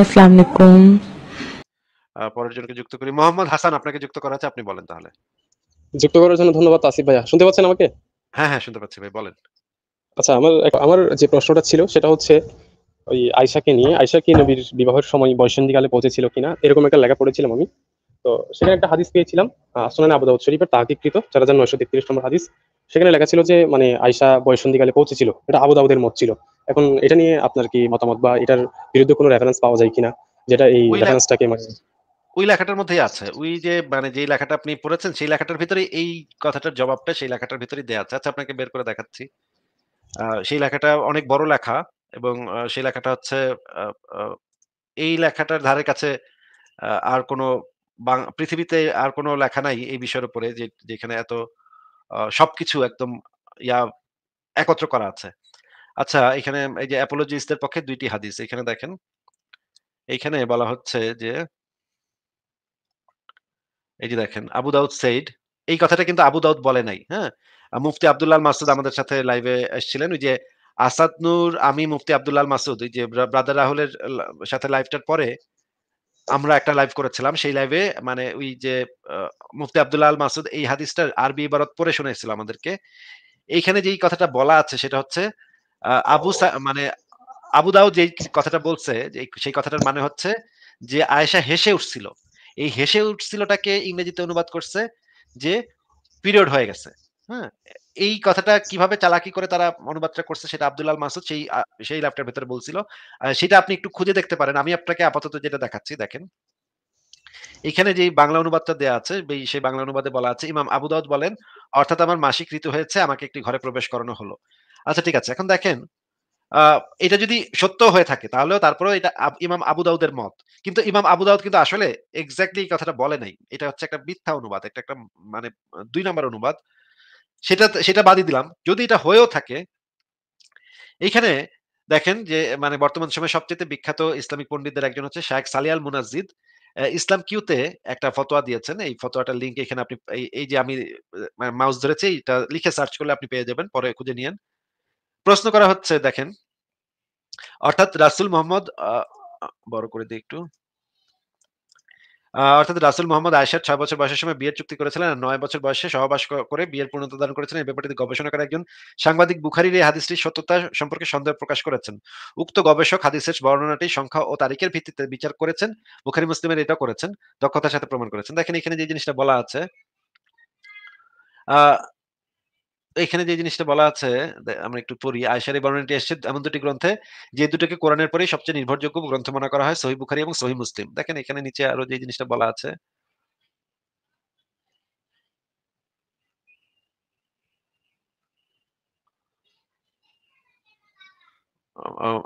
আসসালামু আলাইকুম পরের জনকে যুক্ত করি মোহাম্মদ হাসান আপনাকে যুক্ত করা আছে আপনি বলেন তাহলে যুক্ত করার জন্য ধন্যবাদ আসিফ ভাইয়া শুনতে পাচ্ছেন আমাকে হ্যাঁ হ্যাঁ শুনতে পাচ্ছি ভাই বলেন আচ্ছা আমার আমার যে প্রশ্নটা ছিল সেটা হচ্ছে ওই আয়সাকে নিয়ে আয়সা কি নবীর বিবাহের সময় বয়সন্ধিকালে পৌঁছেছিল কিনা এরকম একটা লেখা পড়েছিলাম আমি তো সেখানে একটা হাদিস পেয়েছিলাম আসলে আবু দাউদ শরীফের তাহকিকৃত চার হাজার নয়শো তেত্রিশ নম্বর হাদিস সেখানে লেখা ছিল যে মানে আয়সা বয়সন্ধিকালে পৌঁছেছিল এটা আবু দাউদের মত ছিল এখন এটা নিয়ে আপনার কি মতামত বা এটার বিরুদ্ধে কোনো রেফারেন্স পাওয়া যায় কিনা যেটা এই রেফারেন্সটাকে মানে ওই লেখাটার মধ্যেই আছে ওই যে মানে যে লেখাটা আপনি পড়েছেন সেই লেখাটার ভিতরে এই কথাটার জবাবটা সেই লেখাটার ভিতরে দেওয়া আছে আচ্ছা আপনাকে বের করে দেখাচ্ছি সেই লেখাটা অনেক বড় লেখা এবং সেই লেখাটা হচ্ছে এই লেখাটার ধারে কাছে আর কোনো পৃথিবীতে আর কোনো লেখা নাই এই বিষয়ের উপরে যে যেখানে এত সবকিছু একদম ইয়া একত্র করা আছে আচ্ছা এখানে এই যে অ্যাপোলজিস্টদের পক্ষে দুইটি হাদিস এখানে দেখেন এইখানে বলা হচ্ছে যে এই যে দেখেন আবু দাউদ সেইড এই কথাটা কিন্তু আবু দাউদ বলে নাই হ্যাঁ মুফতি আব্দুল্লাহ মাসুদ আমাদের সাথে লাইভে এসেছিলেন ওই যে আসাদ নূর আমি মুফতি আব্দুল্লাহ মাসুদ ওই যে ব্রাদার রাহুলের সাথে লাইভটার পরে আমরা একটা লাইভ করেছিলাম সেই লাইভে মানে ওই যে মুফতি আবদুল্লাহ আল মাসুদ এই হাদিসটা আরবি ইবারত পরে শুনেছিল আমাদেরকে এইখানে যেই কথাটা বলা আছে সেটা হচ্ছে আবু মানে আবু দাউদ যেই কথাটা বলছে যে সেই কথাটার মানে হচ্ছে যে আয়েশা হেসে উঠছিল এই হেসে উঠছিলটাকে ইংরেজিতে অনুবাদ করছে যে পিরিয়ড হয়ে গেছে হ্যাঁ এই কথাটা কিভাবে চালাকি করে তারা অনুবাদটা করছে সেটা আব্দুল্লাল মাসুদ সেই সেই ল্যাপটার ভেতরে বলছিল সেটা আপনি একটু খুঁজে দেখতে পারেন আমি আপনাকে আপাতত যেটা দেখাচ্ছি দেখেন এখানে যে বাংলা অনুবাদটা দেয়া আছে সেই বাংলা অনুবাদে বলা আছে ইমাম আবু দাউদ বলেন অর্থাৎ আমার মাসিক ঋতু হয়েছে আমাকে একটি ঘরে প্রবেশ করানো হলো আচ্ছা ঠিক আছে এখন দেখেন এটা যদি সত্য হয়ে থাকে তাহলেও তারপরে এটা ইমাম আবু দাউদের মত কিন্তু ইমাম আবু দাউদ কিন্তু আসলে এক্স্যাক্টলি এই কথাটা বলে নাই এটা হচ্ছে একটা মিথ্যা অনুবাদ একটা একটা মানে দুই নম্বর অনুবাদ সেটা সেটা বাদই দিলাম যদি এটা হয়েও থাকে এইখানে দেখেন যে মানে বর্তমান সময়ে সবচেয়ে বিখ্যাত ইসলামিক পণ্ডিতদের একজন হচ্ছে শাহেক সালিয়াল মুনাজিদ ইসলাম কিউতে একটা ফতোয়া দিয়েছেন এই ফতোয়াটার লিঙ্ক এখানে আপনি এই যে আমি মাউস ধরেছি এটা লিখে সার্চ করলে আপনি পেয়ে যাবেন পরে খুঁজে নিয়েন প্রশ্ন করা হচ্ছে দেখেন অর্থাৎ রাসুল মোহাম্মদ বড় করে দিই একটু অর্থাৎ রাসুল মোহাম্মদ আয়সার ছয় বছর বয়সের সময় বিয়ের চুক্তি করেছিলেন আর নয় বছর বয়সে সহবাস করে বিয়ের পূর্ণতা দান করেছিলেন এই ব্যাপারটি গবেষণা করে একজন সাংবাদিক বুখারির এই হাদিসটির সত্যতা সম্পর্কে সন্দেহ প্রকাশ করেছেন উক্ত গবেষক হাদিসের বর্ণনাটি সংখ্যা ও তারিখের ভিত্তিতে বিচার করেছেন বুখারি মুসলিমের এটা করেছেন দক্ষতার সাথে প্রমাণ করেছেন দেখেন এখানে যে জিনিসটা বলা আছে আহ এখানে যে জিনিসটা বলা আছে আমরা একটু পড়ি আয়সারি বর্ণনাটি এসছে এমন দুটি গ্রন্থে যে দুটোকে কোরআনের পরেই সবচেয়ে নির্ভরযোগ্য গ্রন্থ মনে করা হয় সহি বুখারি এবং সহি মুসলিম দেখেন এখানে নিচে আরো যে জিনিসটা বলা আছে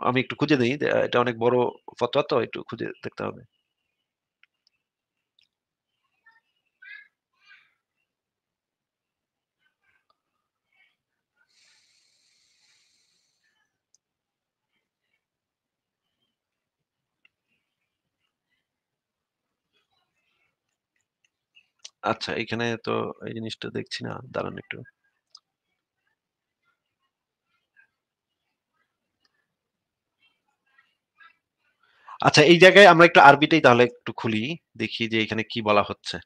আমি একটু খুঁজে দিই এটা অনেক বড় ফতোয়া তো একটু খুঁজে দেখতে হবে আচ্ছা এখানে তো এই জিনিসটা দেখছি না দাঁড়ান একটু আচ্ছা এই জায়গায় আমরা একটু আরবিটাই তাহলে একটু খুলি দেখি যে এখানে কি বলা হচ্ছে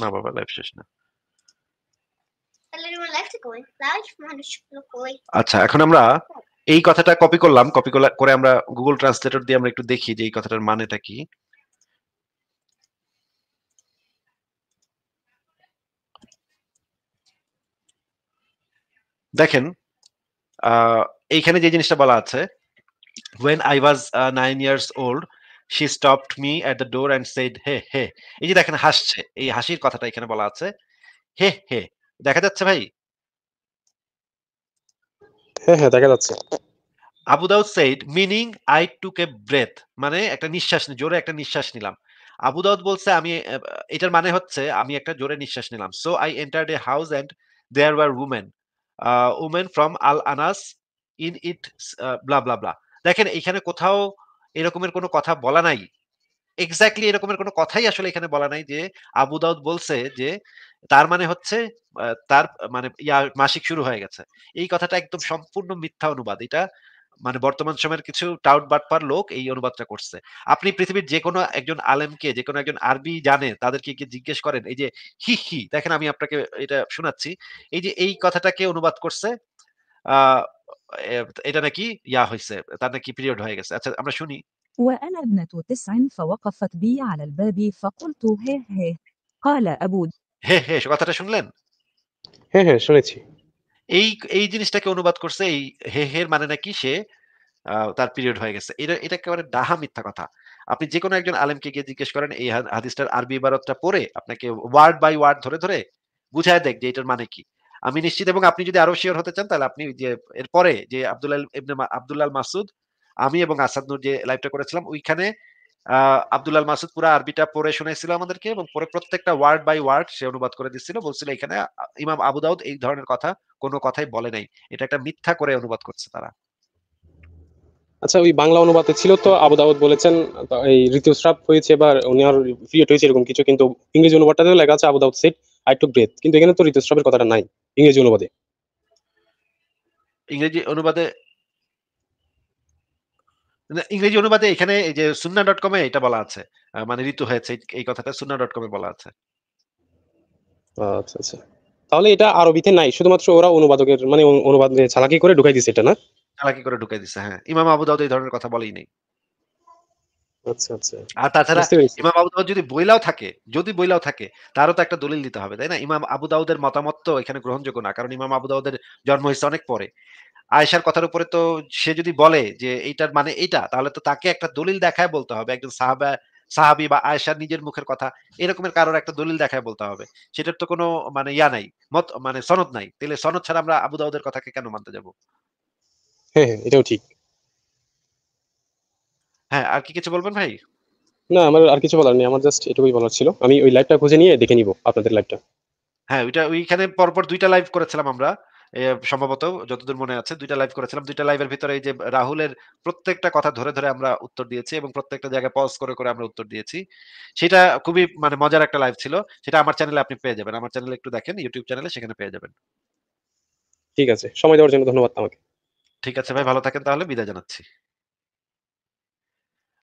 না বাবা লাইফ শেষ না আচ্ছা এখন আমরা এই কথাটা কপি করলাম কপি করে আমরা গুগল ট্রান্সলেটর দিয়ে আমরা একটু দেখি যে এই কথাটার মানেটা কি দেখেন এইখানে যে জিনিসটা বলা আছে when I was uh, nine years old she stopped me at the door and said হে হে এই যে দেখেন হাসছে এই হাসির কথাটা এখানে বলা আছে হে হে দেখা যাচ্ছে ভাই হ্যাঁ হ্যাঁ দেখা যাচ্ছে Abu Dawud meaning I took a breath মানে একটা নিঃশ্বাস জোরে একটা নিঃশ্বাস নিলাম আবু দাউদ বলছে আমি এটার মানে হচ্ছে আমি একটা জোরে নিঃশ্বাস নিলাম so I a house and there were women women from Al Anas in it blah blah blah দেখেন এখানে কোথাও এরকমের কোনো কথা বলা নাই এক্স্যাক্টলি এরকমের কোনো কথাই আসলে এখানে বলা নাই যে আবু দাউদ বলছে যে তার মানে হচ্ছে তার মানে ইয়া মাসিক শুরু হয়ে গেছে এই কথাটা একদম আচ্ছা। সম্পূর্ণ মিথ্যা অনুবাদ এটা মানে বর্তমান সময়ের কিছু টাউট বাটপার লোক এই অনুবাদটা করছে আপনি পৃথিবীর যে কোনো একজন আলেমকে যে কোনো একজন আরবি জানে তাদেরকে কি জিজ্ঞেস করেন এই যে হি হি দেখেন আমি আপনাকে এটা শোনাচ্ছি এই যে এই কথাটাকে অনুবাদ করছে এটা নাকি ইয়া হয়েছে তার নাকি পিরিয়ড হয়ে গেছে আচ্ছা আমরা শুনি وأنا ابنة تسع فوقفت بي على الباب فقلت هه هه قال أبو হ্যাঁ হ্যাঁ কথাটা শুনলেন হ্যাঁ হ্যাঁ শুনেছি এই এই জিনিসটাকে অনুবাদ করছে এই হে হ্যাঁ, হের মানে নাকি সে তার পিরিয়ড হয়ে গেছে এটা এটা একেবারে ডাহা মিথ্যা কথা আপনি যে কোনো একজন আলেমকে গিয়ে জিজ্ঞেস করেন এই হাদিসটার আরবি ইবারতটা পড়ে আপনাকে ওয়ার্ড বাই ওয়ার্ড ধরে ধরে বুঝায় দেখ যে এটার মানে কি আমি নিশ্চিত এবং আপনি যদি আরো শিওর হতে চান তাহলে আপনি যে এরপরে যে আব্দুল্লাহ ইবনে আব্দুল্লাহ মাসুদ আমি এবং আসাদনুর যে লাইভটা করেছিলাম ওইখানে আব্দুল্লাল মাসুদ পুরো আরবিটা পড়ে শুনেছিল আমাদেরকে এবং পরে প্রত্যেকটা ওয়ার্ড বাই ওয়ার্ড সে অনুবাদ করে দিচ্ছিল বলছিল এখানে ইমাম আবু দাউদ এই ধরনের কথা কোনো কথাই বলে নাই এটা একটা মিথ্যা করে অনুবাদ করছে তারা আচ্ছা ওই বাংলা অনুবাদে ছিল তো আবু দাউদ বলেছেন এই ঋতুস্রাব হয়েছে এবার উনি আর ফিয়েট হয়েছে এরকম কিছু কিন্তু ইংরেজি অনুবাদটাতেও লেখা আছে Abu Dawud said I took breath কিন্তু এখানে তো ঋতুস্রাবের কথাটা নাই ইংরেজি অনুবাদে ইংরেজি অনুবাদে ইংরেজি অনুবাদে এখানে এই যে সুন্না ডট কমে এটা বলা আছে মানে ঋতু হয়েছে এই কথাটা সুন্না ডট কমে বলা আছে আচ্ছা আচ্ছা তাহলে এটা আরবিতে নাই শুধুমাত্র ওরা অনুবাদকের মানে অনুবাদ চালাকি করে ঢুকাই দিছে এটা না চালাকি করে ঢুকাই দিছে হ্যাঁ ইমাম আবু দাউদ এই ধরনের কথা বলেই নেই আচ্ছা, আচ্ছা। আর তাছাড়া ইমাম আবু দাউদ যদি বইলাও থাকে যদি বইলাও থাকে তারও তো একটা দলিল দিতে হবে তাই না ইমাম আবু দাউদের মতামত তো এখানে গ্রহণযোগ্য না কারণ ইমাম আবু দাউদের জন্ম হয়েছে অনেক পরে আয়েশার কথার উপরে তো সে যদি বলে যে এইটার মানে এটা তাহলে তো তাকে একটা দলিল দেখায় বলতে হবে একজন সাহাবা সাহাবি বা আয়েশার নিজের মুখের কথা এরকমের কারোর একটা দলিল দেখায় বলতে হবে সেটার তো কোনো মানে ইয়া নাই মত মানে সনদ নাই তাহলে সনদ ছাড়া আমরা আবু দাউদের কথাকে কেন মানতে যাব হ্যাঁ হ্যাঁ এটাও ঠিক হ্যাঁ আর কি কিছু বলবেন ভাই না আমার আর কিছু বলার নেই আমার জাস্ট এটুকুই বলার ছিল আমি ওই লাইভটা খুঁজে নিয়ে দেখে নিব আপনাদের লাইভটা হ্যাঁ ওইটা ওইখানে পরপর দুইটা লাইভ করেছিলাম আমরা সম্ভবত যতদূর মনে আছে দুইটা লাইভ করেছিলাম দুইটা লাইভের ভিতরে এই যে রাহুলের প্রত্যেকটা কথা ধরে ধরে আমরা উত্তর দিয়েছি এবং প্রত্যেকটা জায়গায় পজ করে করে আমরা উত্তর দিয়েছি সেটা খুবই মানে মজার একটা লাইভ ছিল সেটা আমার চ্যানেলে আপনি পেয়ে যাবেন আমার চ্যানেলে একটু দেখেন ইউটিউব চ্যানেলে সেখানে পেয়ে যাবেন ঠিক আছে সময় দেওয়ার জন্য ধন্যবাদ আমাকে ঠিক আছে ভাই ভালো থাকেন তাহলে বিদায় জানাচ্ছি